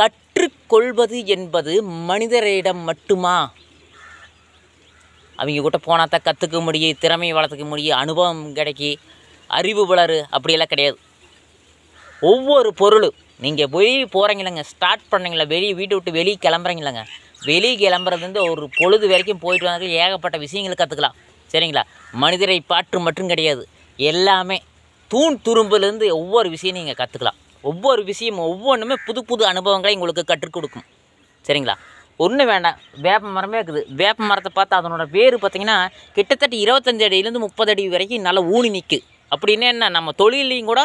கற்றுக்கொள்வது என்பது மனிதரிடம் மட்டுமா அவங்க கூட போனால் தான் கற்றுக்க முடியும் திறமையை வளர்த்துக்க முடியும் அனுபவம் கிடைக்கி அறிவு வளரு அப்படியெல்லாம் கிடையாது ஒவ்வொரு பொருளும் நீங்கள் வெளியே போகிறீங்களங்க ஸ்டார்ட் பண்ணுறீங்களா வெளியே வீட்டை விட்டு வெளியே கிளம்புறீங்களாங்க வெளியே கிளம்புறதுலேருந்து ஒரு பொழுது வரைக்கும் போயிட்டு வந்தாங்க ஏகப்பட்ட விஷயங்களை கற்றுக்கலாம் சரிங்களா மனிதரை பாற்று மட்டும் கிடையாது எல்லாமே தூண் துரும்புலேருந்து ஒவ்வொரு விஷயம் நீங்கள் கற்றுக்கலாம் ஒவ்வொரு விஷயமும் ஒவ்வொன்றுமே புது புது அனுபவங்களை உங்களுக்கு கற்றுக் கொடுக்கும் சரிங்களா ஒன்றும் வேண்டாம் வேப்ப மரமே இருக்குது வேப்ப மரத்தை பார்த்து அதனோட வேர் பார்த்திங்கன்னா கிட்டத்தட்ட இருபத்தஞ்சி அடியிலேருந்து முப்பது அடி வரைக்கும் நல்லா ஊனி நிற்கு அப்படின்னு என்ன நம்ம தொழிலையும் கூட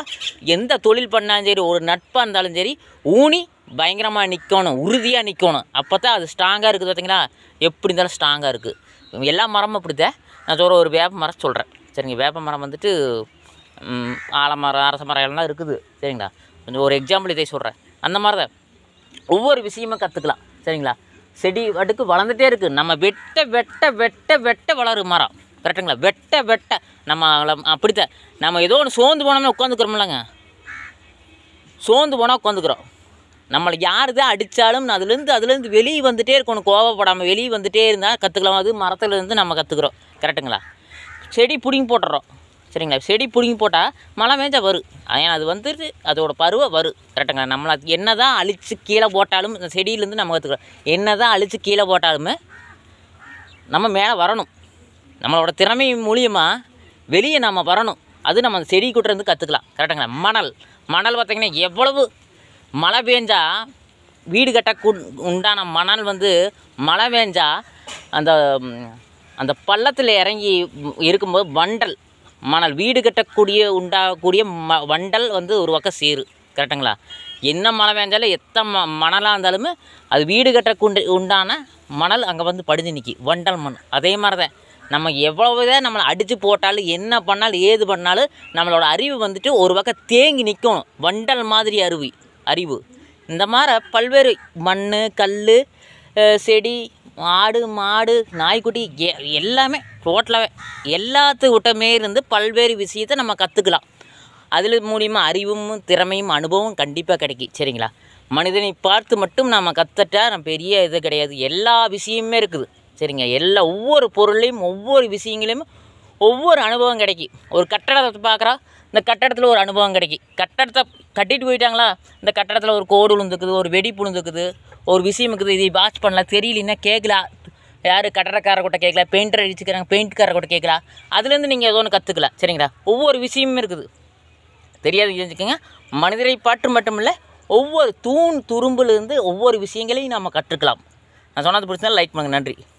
எந்த தொழில் பண்ணாலும் சரி ஒரு நட்பாக இருந்தாலும் சரி ஊனி பயங்கரமாக நிற்கணும் உறுதியாக நிற்கணும் அப்போ தான் அது ஸ்ட்ராங்காக இருக்குது பார்த்திங்களா எப்படி இருந்தாலும் ஸ்ட்ராங்காக இருக்குது எல்லா மரமும் அப்படித்தான் நான் சொல்கிற ஒரு வேப்ப மரம் சொல்கிறேன் சரிங்க வேப்ப மரம் வந்துட்டு ஆலமரம் அரச மரம் எல்லாம் இருக்குது சரிங்களா ஒரு எக்ஸாம்பிள் இதை சொல்கிறேன் அந்த மாதிரி தான் ஒவ்வொரு விஷயமும் கற்றுக்கலாம் சரிங்களா செடி வட்டுக்கு வளர்ந்துட்டே இருக்குது நம்ம வெட்ட வெட்ட வெட்ட வெட்ட வளரும் மரம் கரெக்டுங்களா வெட்ட வெட்ட நம்ம அப்படித்தான் நம்ம ஏதோ ஒன்று சோர்ந்து போனோம்னா உட்காந்துக்கிறோம்லங்க சோர்ந்து போனால் உட்காந்துக்கிறோம் நம்மளை யார் தான் அடித்தாலும் அதுலேருந்து அதுலேருந்து வெளியே வந்துகிட்டே இருக்கணும் கோவப்படாமல் வெளியே வந்துகிட்டே இருந்தால் கற்றுக்கலாம் அது மரத்துலேருந்து நம்ம கற்றுக்குறோம் கரெக்டுங்களா செடி பிடிங்கி போட்டுறோம் சரிங்களா செடி பிடுங்கி போட்டால் மழை பேஞ்சால் வரும் ஏன்னா அது வந்துட்டு அதோடய பருவம் வரும் கரெக்டுங்க நம்மளை என்ன தான் அழித்து கீழே போட்டாலும் இந்த செடியிலேருந்து நம்ம கற்றுக்கலாம் என்ன தான் அழித்து கீழே போட்டாலுமே நம்ம மேலே வரணும் நம்மளோட திறமை மூலியமாக வெளியே நம்ம வரணும் அது நம்ம அந்த செடி கூட்டிருந்து கற்றுக்கலாம் கரெக்டுங்களா மணல் மணல் பார்த்திங்கன்னா எவ்வளவு மழை பேஞ்சால் வீடு கட்ட உண்டான மணல் வந்து மழை பேஞ்சால் அந்த அந்த பள்ளத்தில் இறங்கி இருக்கும்போது வண்டல் மணல் வீடு கட்டக்கூடிய உண்டாகக்கூடிய ம வண்டல் வந்து ஒரு பக்கம் சேரு கரெக்டுங்களா என்ன மழை பெஞ்சாலும் எத்தனை ம மணலாக இருந்தாலுமே அது வீடு கட்டக்குண்டு உண்டான மணல் அங்கே வந்து படிஞ்சு நிற்கி வண்டல் மண் அதே மாதிரி தான் நம்ம எவ்வளவு நம்மளை அடித்து போட்டாலும் என்ன பண்ணாலும் ஏது பண்ணாலும் நம்மளோட அறிவு வந்துட்டு ஒரு பக்கம் தேங்கி நிற்கணும் வண்டல் மாதிரி அருவி அறிவு இந்த மாதிரி பல்வேறு மண் கல் செடி ஆடு மாடு நாய்க்குட்டி எல்லாமே டோட்டலாகவே எல்லாத்து விட்டமே இருந்து பல்வேறு விஷயத்தை நம்ம கற்றுக்கலாம் அதில் மூலிமா அறிவும் திறமையும் அனுபவம் கண்டிப்பாக கிடைக்கும் சரிங்களா மனிதனை பார்த்து மட்டும் நாம் கற்றுட்டா நம்ம பெரிய இது கிடையாது எல்லா விஷயமுமே இருக்குது சரிங்க எல்லா ஒவ்வொரு பொருளையும் ஒவ்வொரு விஷயங்களையும் ஒவ்வொரு அனுபவம் கிடைக்கும் ஒரு கட்டடத்தை பார்க்குறா இந்த கட்டடத்தில் ஒரு அனுபவம் கிடைக்கும் கட்டடத்தை கட்டிட்டு போயிட்டாங்களா இந்த கட்டடத்தில் ஒரு கோடு விழுந்துக்குது ஒரு வெடி புழுந்துக்குது ஒரு விஷயம் இருக்குது இதை வாட்ச் பண்ணலாம் தெரியலன்னா கேட்கலா யார் கட்டடக்கார கூட கேட்கல பெயிண்டர் அடிச்சுக்கிறாங்க பெயிண்ட்கார கூட கேட்கல அதுலேருந்து நீங்கள் எதோ ஒன்று கற்றுக்கலாம் சரிங்களா ஒவ்வொரு விஷயமும் இருக்குது தெரியாது தெரிஞ்சுக்கோங்க மனிதரை பாற்று மட்டும் இல்லை ஒவ்வொரு தூண் துரும்புலேருந்து ஒவ்வொரு விஷயங்களையும் நம்ம கற்றுக்கலாம் நான் சொன்னது பிடிச்சதுனா லைக் பண்ணுங்கள் நன்றி